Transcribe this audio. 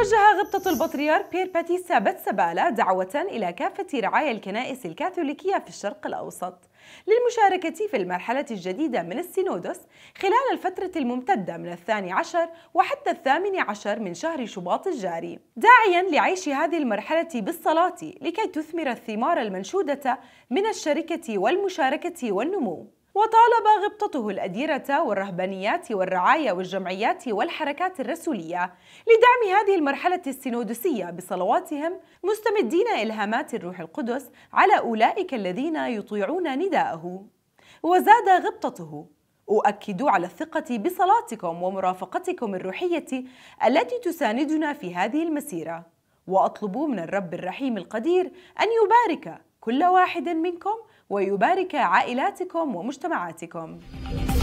وجه غبطة البطريرك بيير باتيسا بتسبالة دعوة إلى كافة رعايا الكنائس الكاثوليكية في الشرق الأوسط للمشاركة في المرحلة الجديدة من السينودوس خلال الفترة الممتدة من الثاني عشر وحتى الثامن عشر من شهر شباط الجاري داعيا لعيش هذه المرحلة بالصلاة لكي تثمر الثمار المنشودة من الشركة والمشاركة والنمو وطالب غبطته الأديرة والرهبانيات والرعاية والجمعيات والحركات الرسولية لدعم هذه المرحلة السينودسية بصلواتهم مستمدين إلهامات الروح القدس على أولئك الذين يطيعون نداءه وزاد غبطته أؤكد على الثقة بصلاتكم ومرافقتكم الروحية التي تساندنا في هذه المسيرة وأطلب من الرب الرحيم القدير أن يبارك كل واحد منكم ويبارك عائلاتكم ومجتمعاتكم